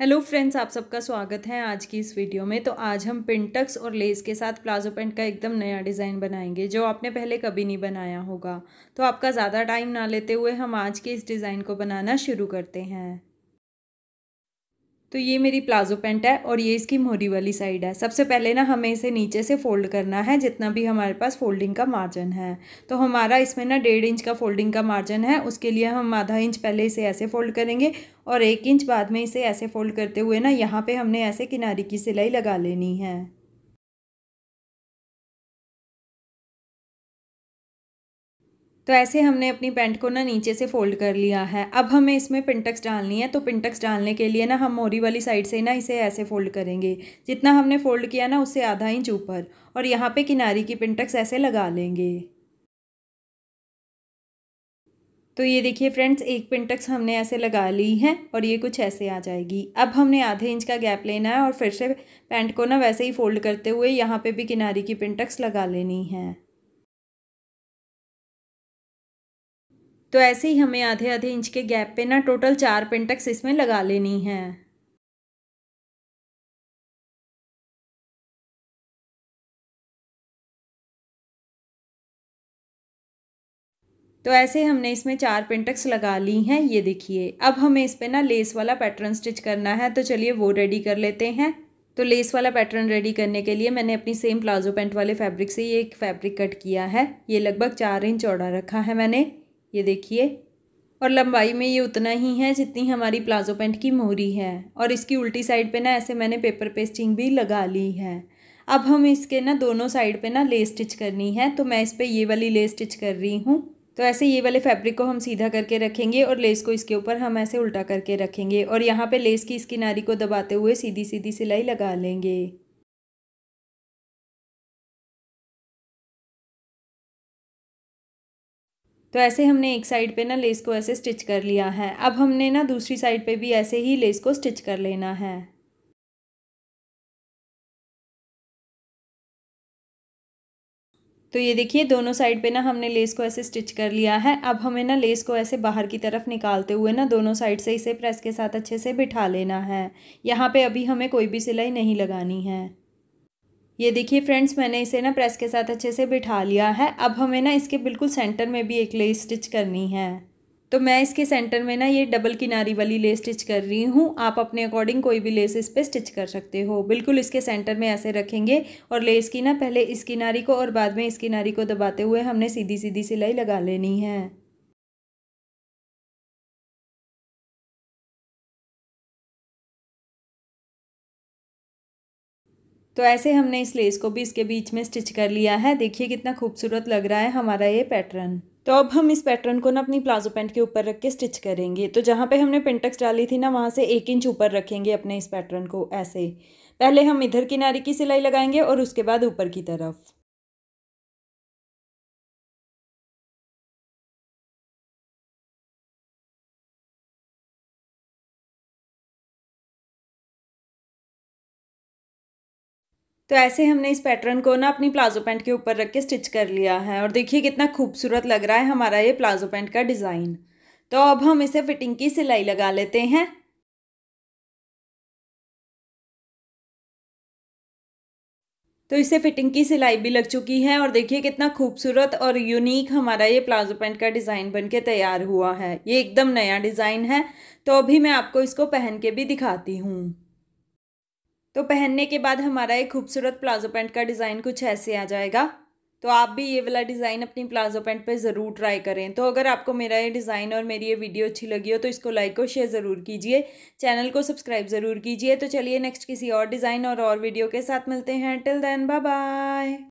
hello friends आप सबका स्वागत है आज की इस वीडियो में तो आज हम पिंटक्स और लेस के साथ प्लाजो पेंट का एकदम नया डिज़ाइन बनाएंगे जो आपने पहले कभी नहीं बनाया होगा तो आपका ज़्यादा टाइम ना लेते हुए हम आज के इस डिज़ाइन को बनाना शुरू करते हैं तो ये मेरी प्लाजो पेंट है और ये इसकी मोहरी वाली साइड है सबसे पहले ना हमें इसे नीचे से फोल्ड करना है जितना भी हमारे पास फोल्डिंग का मार्जिन है तो हमारा इसमें ना डेढ़ इंच का फोल्डिंग का मार्जिन है उसके लिए हम आधा इंच पहले इसे ऐसे फोल्ड करेंगे और एक इंच बाद में इसे ऐसे फोल्ड करते हुए ना यहाँ पर हमने ऐसे किनारे की सिलाई लगा लेनी है तो ऐसे हमने अपनी पैंट को ना नीचे से फोल्ड कर लिया है अब हमें इसमें पिंटक्स डालनी है तो पिंटक्स डालने के लिए ना हम मोरी वाली साइड से ना इसे ऐसे फोल्ड करेंगे जितना हमने फोल्ड किया ना उससे आधा इंच ऊपर और यहाँ पे किनारी की पिंटक्स ऐसे लगा लेंगे तो ये देखिए फ्रेंड्स एक पिंटक्स हमने ऐसे लगा ली है और ये कुछ ऐसे आ जाएगी अब हमने आधे इंच का गैप लेना है और फिर से पैंट को ना वैसे ही फोल्ड करते हुए यहाँ पे भी किनारी की पिंटक्स लगा लेनी है तो ऐसे ही हमें आधे आधे इंच के गैप पे ना टोटल चार पेंटक्स इसमें लगा लेनी है तो ऐसे हमने इसमें चार पेंटक्स लगा ली हैं ये देखिए अब हमें इस पर ना लेस वाला पैटर्न स्टिच करना है तो चलिए वो रेडी कर लेते हैं तो लेस वाला पैटर्न रेडी करने के लिए मैंने अपनी सेम प्लाजो पैंट वाले फैब्रिक से ये एक फैब्रिक कट किया है ये लगभग चार इंच चौड़ा रखा है मैंने ये देखिए और लंबाई में ये उतना ही है जितनी हमारी प्लाजो पैंट की मोहरी है और इसकी उल्टी साइड पे ना ऐसे मैंने पेपर पेस्टिंग भी लगा ली है अब हम इसके ना दोनों साइड पे ना ले स्टिच करनी है तो मैं इस पर ये वाली ले स्टिच कर रही हूँ तो ऐसे ये वाले फैब्रिक को हम सीधा करके रखेंगे और लेस को इसके ऊपर हम ऐसे उल्टा करके रखेंगे और यहाँ पे लेस की इस किनारी को दबाते हुए सीधी सीधी सिलाई लगा लेंगे तो ऐसे हमने एक साइड पे ना लेस को ऐसे स्टिच कर लिया है अब हमने ना दूसरी साइड पे भी ऐसे ही लेस को स्टिच कर लेना है तो ये देखिए दोनों साइड पे ना हमने लेस को ऐसे स्टिच कर लिया है अब हमें ना लेस को ऐसे बाहर की तरफ निकालते हुए ना दोनों साइड से इसे प्रेस के साथ अच्छे से बिठा लेना है यहाँ पे अभी हमें कोई भी सिलाई नहीं लगानी है ये देखिए फ्रेंड्स मैंने इसे ना प्रेस के साथ अच्छे से बिठा लिया है अब हमें ना इसके बिल्कुल सेंटर में भी एक ले स्टिच करनी है तो मैं इसके सेंटर में ना ये डबल किनारी वाली ले स्टिच कर रही हूँ आप अपने अकॉर्डिंग कोई भी लेस इस पर स्टिच कर सकते हो बिल्कुल इसके सेंटर में ऐसे रखेंगे और लेस की ना पहले इस किनारी को और बाद में इस किनारी को दबाते हुए हमने सीधी सीधी सिलाई लगा लेनी है तो ऐसे हमने इस लेस को भी इसके बीच में स्टिच कर लिया है देखिए कितना खूबसूरत लग रहा है हमारा ये पैटर्न तो अब हम इस पैटर्न को ना अपनी प्लाजो पैंट के ऊपर रख के स्टिच करेंगे तो जहाँ पे हमने पिंटक्स डाली थी ना वहाँ से एक इंच ऊपर रखेंगे अपने इस पैटर्न को ऐसे पहले हम इधर किनारे की सिलाई लगाएंगे और उसके बाद ऊपर की तरफ तो ऐसे हमने इस पैटर्न को ना अपनी प्लाजो पैंट के ऊपर रख के स्टिच कर लिया है और देखिए कितना खूबसूरत लग रहा है हमारा ये प्लाजो पैंट का डिज़ाइन तो अब हम इसे फिटिंग की सिलाई लगा लेते हैं तो इसे फिटिंग की सिलाई भी लग चुकी है और देखिए कितना खूबसूरत और यूनिक हमारा ये प्लाजो पैंट का डिज़ाइन बन के तैयार हुआ है ये एकदम नया डिज़ाइन है तो अभी मैं आपको इसको पहन के भी दिखाती हूँ तो पहनने के बाद हमारा एक खूबसूरत प्लाजो पैंट का डिज़ाइन कुछ ऐसे आ जाएगा तो आप भी ये वाला डिज़ाइन अपनी प्लाजो पैंट पे ज़रूर ट्राई करें तो अगर आपको मेरा ये डिज़ाइन और मेरी ये वीडियो अच्छी लगी हो तो इसको लाइक और शेयर ज़रूर कीजिए चैनल को सब्सक्राइब ज़रूर कीजिए तो चलिए नेक्स्ट किसी और डिज़ाइन और और वीडियो के साथ मिलते हैं टिल देन बाय बाय